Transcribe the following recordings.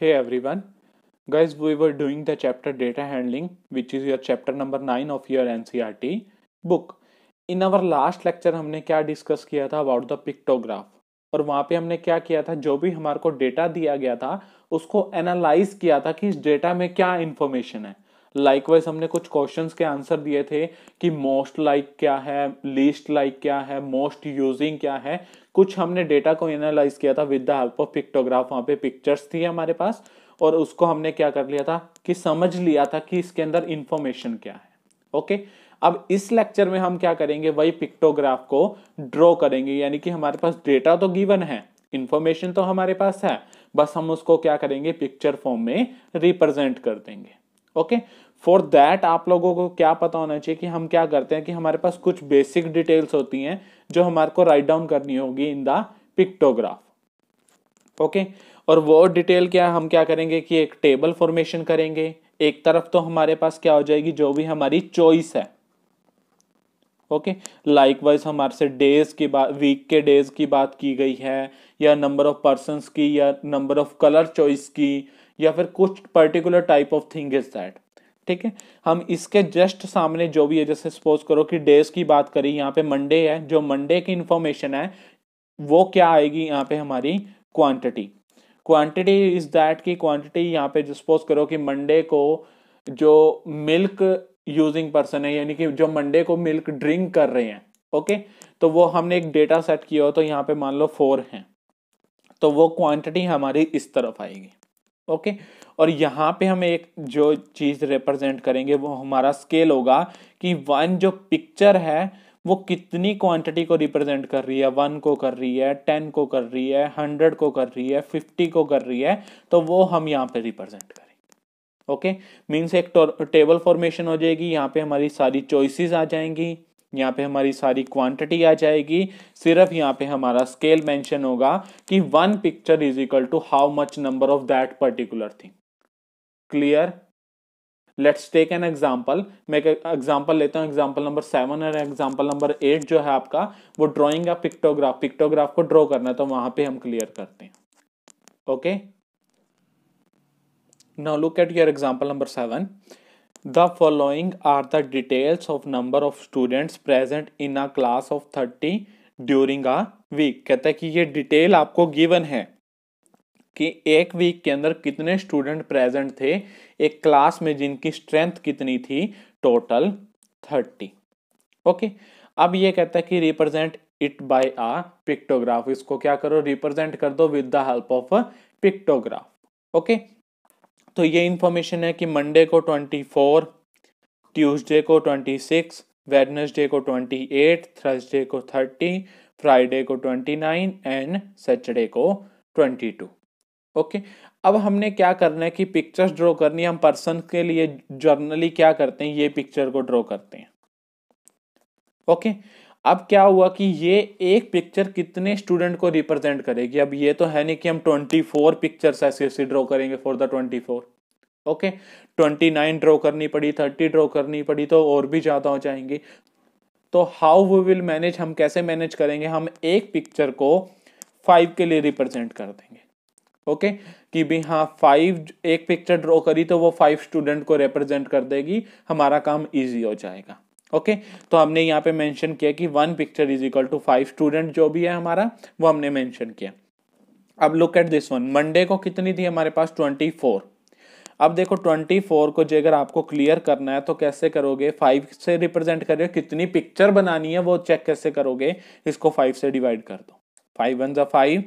Hey everyone, guys, we were doing the chapter data handling, which is your chapter number nine of your NCRT e book. In our last lecture हमने क्या discuss किया था about the pictograph और वहाँ पे हमने क्या किया था जो भी हमारे को डेटा दिया गया था उसको एनालाइज किया था कि इस डेटा में क्या इन्फॉर्मेशन है लाइकवाइज हमने कुछ क्वेश्चन के आंसर दिए थे कि मोस्ट लाइक like क्या है लीस्ट लाइक like क्या है मोस्ट यूजिंग क्या है कुछ हमने डेटा को एनालाइज किया था with the help of pictograph वहां पे पिक्चर्स थी हमारे पास और उसको हमने क्या कर लिया था कि समझ लिया था कि इसके अंदर इंफॉर्मेशन क्या है ओके अब इस लेक्चर में हम क्या करेंगे वही पिक्टोग्राफ को ड्रॉ करेंगे यानी कि हमारे पास डेटा तो गिवन है इंफॉर्मेशन तो हमारे पास है बस हम उसको क्या करेंगे पिक्चर फॉर्म में रिप्रेजेंट कर देंगे ओके फॉर दैट आप लोगों को क्या पता होना चाहिए कि हम क्या करते हैं कि हमारे पास कुछ बेसिक डिटेल्स होती हैं जो हमारे को राइट डाउन करनी होगी इन द पिक्टोग्राफ ओके और वो डिटेल क्या हम क्या करेंगे कि एक टेबल फॉर्मेशन करेंगे एक तरफ तो हमारे पास क्या हो जाएगी जो भी हमारी चॉइस है ओके लाइक वाइज हमारे से डेज की बात वीक के डेज की बात की गई है या नंबर ऑफ पर्सन की या नंबर ऑफ कलर चॉइस की या फिर कुछ particular type of thing is that ठीक है हम इसके जस्ट सामने जो भी है जैसे सपोज करो कि डेज की बात करें यहाँ पे मंडे है जो मंडे की इंफॉर्मेशन है वो क्या आएगी यहाँ पे हमारी क्वांटिटी क्वांटिटी इज दैट की क्वांटिटी यहाँ पे सपोज करो कि मंडे को जो मिल्क यूजिंग पर्सन है यानी कि जो मंडे को मिल्क ड्रिंक कर रहे हैं ओके तो वो हमने एक डेटा सेट किया हो तो यहाँ पे मान लो फोर हैं तो वो क्वांटिटी हमारी इस तरफ आएगी ओके और यहाँ पे हम एक जो चीज़ रिप्रेजेंट करेंगे वो हमारा स्केल होगा कि वन जो पिक्चर है वो कितनी क्वांटिटी को रिप्रेजेंट कर रही है वन को कर रही है टेन को कर रही है हंड्रेड को कर रही है फिफ्टी को कर रही है तो वो हम यहाँ पे रिप्रेजेंट करेंगे ओके मीन्स एक टेबल फॉर्मेशन हो जाएगी यहाँ पे हमारी सारी चॉइसेस आ जाएंगी यहाँ पे हमारी सारी क्वांटिटी आ जाएगी सिर्फ यहाँ पे हमारा स्केल मेंशन होगा कि one picture is equal to how much number of that particular thing clear let's take an example मैं एग्जाम्पल लेता हूँ एग्जाम्पल नंबर सेवन और एग्जाम्पल नंबर एट जो है आपका वो ड्रॉइंग या पिक्टोग्राफ पिक्टोग्राफ को ड्रॉ करना है तो वहां पे हम क्लियर करते हैं okay now look at your example number seven the following are the details of number of students present in a class of thirty during a week कहता है कि ये डिटेल आपको गिवन है कि एक वीक के अंदर कितने स्टूडेंट प्रेजेंट थे एक क्लास में जिनकी स्ट्रेंथ कितनी थी टोटल थर्टी ओके अब ये कहता है कि represent it by a pictograph इसको क्या करो रिप्रेजेंट कर दो with the help of pictograph okay okay? तो ये इन्फॉर्मेशन है कि मंडे को ट्वेंटी फोर ट्यूजडे को ट्वेंटी सिक्स वेडनेसडे को ट्वेंटी एट थर्सडे को थर्टी फ्राइडे को ट्वेंटी नाइन एंड सैटरडे को ट्वेंटी टू ओके अब हमने क्या करना है कि पिक्चर्स ड्रॉ करनी हम पर्सन के लिए जर्नली क्या करते हैं ये पिक्चर को ड्रॉ करते हैं ओके okay. अब क्या हुआ कि ये एक पिक्चर कितने स्टूडेंट को रिप्रेजेंट करेगी अब ये तो है नहीं कि हम ट्वेंटी फोर पिक्चर्स ऐसे ड्रॉ करेंगे for the twenty four okay twenty nine draw करनी पड़ी थर्टी ड्रॉ करनी पड़ी तो और भी ज़्यादा हो जाएंगी तो हाउ वी विल मैनेज हम कैसे मैनेज करेंगे हम एक पिक्चर को फाइव के लिए रिप्रेजेंट कर देंगे ओके okay? कि भी हाँ फाइव एक पिक्चर ड्रॉ करी तो वो फाइव स्टूडेंट को रिप्रेजेंट कर देगी हमारा काम इजी हो जाएगा ओके okay? तो हमने यहाँ पे मेंशन किया कि one picture is equal to five student जो भी है हमारा वो हमने मेंशन किया अब look at this one Monday को कितनी थी हमारे पास ट्वेंटी फोर अब देखो ट्वेंटी फोर को जो अगर आपको क्लियर करना है तो कैसे करोगे फाइव से रिप्रेजेंट करोगे कितनी पिक्चर बनानी है वो चेक कैसे करोगे इसको फाइव से डिवाइड कर दो फाइव वन ज़ा फाइव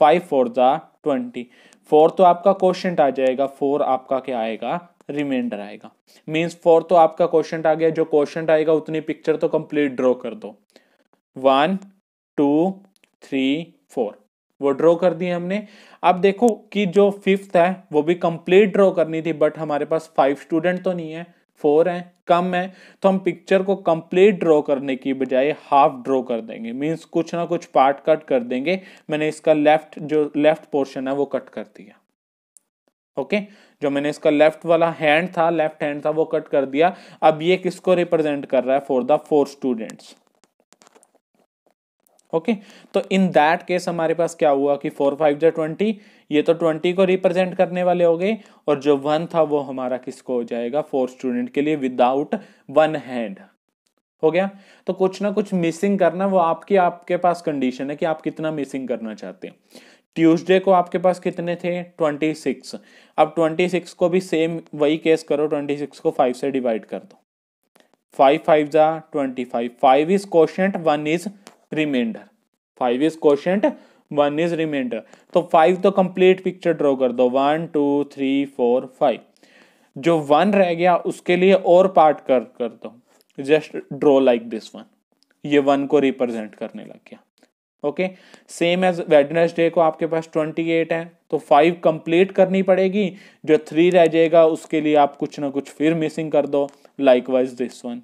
फाइव फोर ज़ा ट्वेंटी फोर तो आपका क्वेश्चन आ जाएगा फोर आपका क्या आएगा रिमाइंडर आएगा मीन्स फोर तो आपका क्वेश्चन आ गया जो क्वेश्चन आएगा उतनी पिक्चर तो कंप्लीट ड्रॉ कर दो वन टू थ्री फोर वो ड्रॉ कर दिए हमने अब देखो कि जो फिफ्थ है वो भी कंप्लीट ड्रॉ करनी थी बट हमारे पास फाइव स्टूडेंट तो नहीं है फोर है कम है तो हम पिक्चर को कंप्लीट ड्रॉ करने की बजाय हाफ ड्रॉ कर देंगे मीन्स कुछ ना कुछ पार्ट कट कर देंगे मैंने इसका लेफ्ट जो लेफ्ट पोर्शन है वो कट कर दिया ओके जो मैंने इसका लेफ्ट वाला हैंड था लेफ्ट हैंड था वो कट कर दिया अब ये किसको रिप्रेजेंट कर रहा है for the four students okay तो इन दैट केस हमारे पास क्या हुआ कि फोर फाइव जो ट्वेंटी ये तो ट्वेंटी को रिप्रेजेंट करने वाले हो गए और जो वन था वो हमारा किसको हो जाएगा फोर स्टूडेंट के लिए विदाउट वन हैंड हो गया तो कुछ ना कुछ मिसिंग करना वो आपकी आपके पास कंडीशन है कि आप कितना मिसिंग करना चाहते हैं ट्यूसडे को आपके पास कितने थे ट्वेंटी सिक्स अब ट्वेंटी सिक्स को भी सेम वही केस करो ट्वेंटी सिक्स को फाइव से डिवाइड कर दो फाइव फाइव जा twenty five five is question one is reminder five is question one is reminder तो फाइव तो कंप्लीट पिक्चर ड्रॉ कर दो one two three four five जो वन रह गया उसके लिए और पार्ट कर कर दो just draw like this one ये वन को रिप्रेजेंट करने लग गया ओके सेम एज वेडनेसडे को आपके पास ट्वेंटी एट है तो फाइव कंप्लीट करनी पड़ेगी जो थ्री रह जाएगा उसके लिए आप कुछ ना कुछ फिर मिसिंग कर दो likewise this one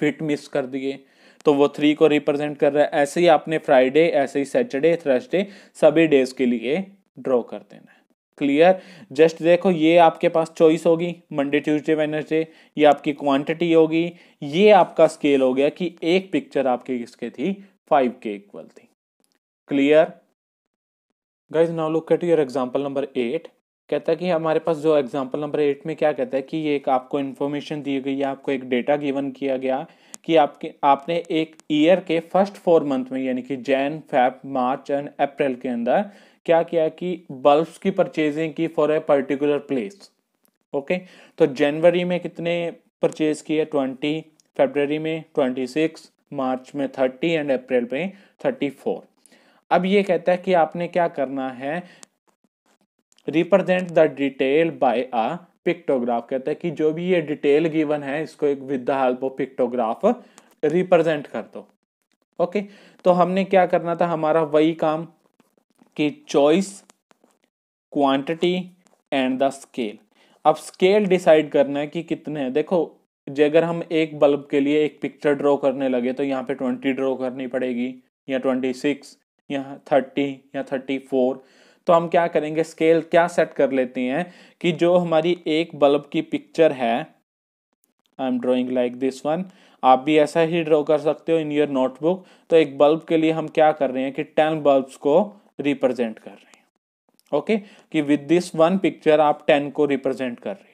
fit miss कर दिए तो वो थ्री को रिप्रेजेंट कर रहा है ऐसे ही आपने फ्राइडे ऐसे ही सैटरडे थर्सडे सभी डेज के लिए ड्रॉ कर देना है क्लियर जस्ट देखो ये आपके पास चॉइस होगी मंडे ट्यूसडे वेनसडे ये आपकी क्वांटिटी होगी ये आपका स्केल हो गया कि एक पिक्चर आपके किसके थी फाइव के इक्वल थी clear guys now look at your example number eight कहता है कि हमारे पास जो एग्जाम्पल नंबर एट में क्या कहता है कि ये एक आपको इन्फॉर्मेशन दी गई है आपको एक डेटा गिवन किया गया कि आपके आपने एक ईयर के फर्स्ट फोर मंथ में यानी कि Jan Feb March and April के अंदर क्या किया कि बल्ब्स की परचेजिंग की for a particular place okay तो जनवरी में कितने परचेज किए ट्वेंटी फेबररी में ट्वेंटी सिक्स मार्च में थर्टी एंड अप्रैल में थर्टी फोर अब ये कहता है कि आपने क्या करना है represent the detail by a pictograph कहते हैं कि जो भी ये डिटेल गिवन है इसको एक with the help of pictograph represent कर दो ओके तो हमने क्या करना था हमारा वही काम कि choice quantity and the scale अब स्केल डिसाइड करना है कि कितने हैं देखो जे अगर हम एक बल्ब के लिए एक पिक्चर ड्रॉ करने लगे तो यहाँ पे ट्वेंटी ड्रॉ करनी पड़ेगी या ट्वेंटी सिक्स या थर्टी या थर्टी फोर तो हम क्या करेंगे स्केल क्या सेट कर लेते हैं कि जो हमारी एक बल्ब की पिक्चर है I am drawing like this one आप भी ऐसा ही ड्रॉ कर सकते हो इन योर नोटबुक तो एक बल्ब के लिए हम क्या कर रहे हैं कि टेन बल्ब्स को रिप्रेजेंट कर रहे हैं ओके कि विद दिस वन पिक्चर आप टेन को रिप्रेजेंट कर रहे हो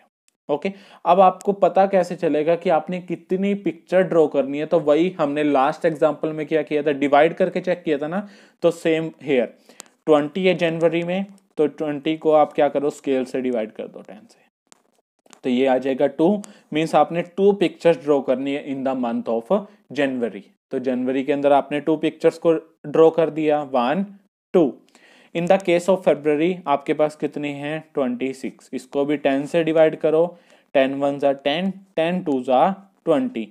ओके अब आपको पता कैसे चलेगा कि आपने कितनी पिक्चर ड्रॉ करनी है तो वही हमने लास्ट एग्जाम्पल में क्या किया था डिवाइड करके चेक किया था ना तो सेम हेयर ट्वेंटी है जनवरी में तो ट्वेंटी को आप क्या करो स्केल से डिवाइड कर दो टेन से तो ये आ जाएगा टू मीन्स आपने टू पिक्चर्स ड्रॉ करनी है in the month of January तो जनवरी के अंदर आपने टू पिक्चर्स को ड्रॉ कर दिया one two in the case of February आपके पास कितनी है ट्वेंटी सिक्स इसको भी टेन से डिवाइड करो टेन वन ज़ा टेन टेन टू ज़ा ट्वेंटी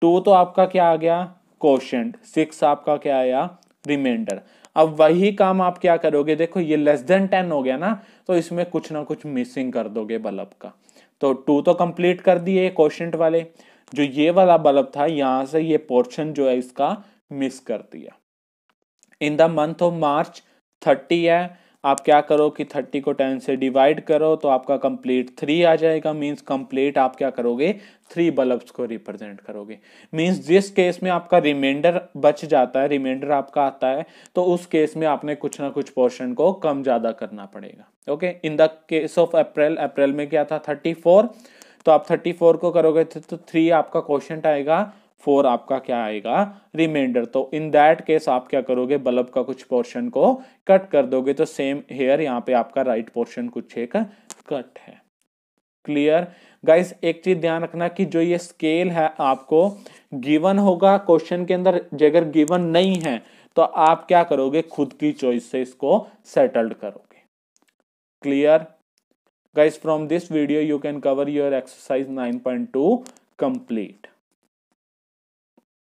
टू तो आपका क्या आ गया क्वेश्चन सिक्स आपका क्या आया रिमाइंडर अब वही काम आप क्या करोगे देखो ये लेस देन टेन हो गया ना तो इसमें कुछ ना कुछ मिसिंग कर दोगे बल्ब का तो टू तो कंप्लीट कर दिए क्वेश्चन वाले जो ये वाला बल्ब था यहां से ये पोर्शन जो है इसका मिस कर दिया in the month of March thirty है आप क्या करो कि थर्टी को टेन से डिवाइड करो तो आपका कंप्लीट थ्री आ जाएगा मींस कंप्लीट आप क्या करोगे थ्री बल्ब्स को रिप्रेजेंट करोगे मींस जिस केस में आपका रिमाइंडर बच जाता है रिमाइंडर आपका आता है तो उस केस में आपने कुछ ना कुछ पोर्शन को कम ज़्यादा करना पड़ेगा okay in the case of April April में क्या था थर्टी फोर तो आप थर्टी फोर को करोगे तो, तो थ्री आपका क्वेश्चन आएगा फोर आपका क्या आएगा रिमाइंडर तो इन दैट केस आप क्या करोगे बल्ब का कुछ पोर्शन को कट कर दोगे तो सेम हेयर यहाँ पे आपका राइट पोर्शन कुछ एक कट है क्लियर गाइस एक चीज ध्यान रखना कि जो ये स्केल है आपको गिवन होगा क्वेश्चन के अंदर जगह गिवन नहीं है तो आप क्या करोगे खुद की चॉइस से इसको सेटल्ड करोगे clear guys from this video you can cover your exercise 9.2 complete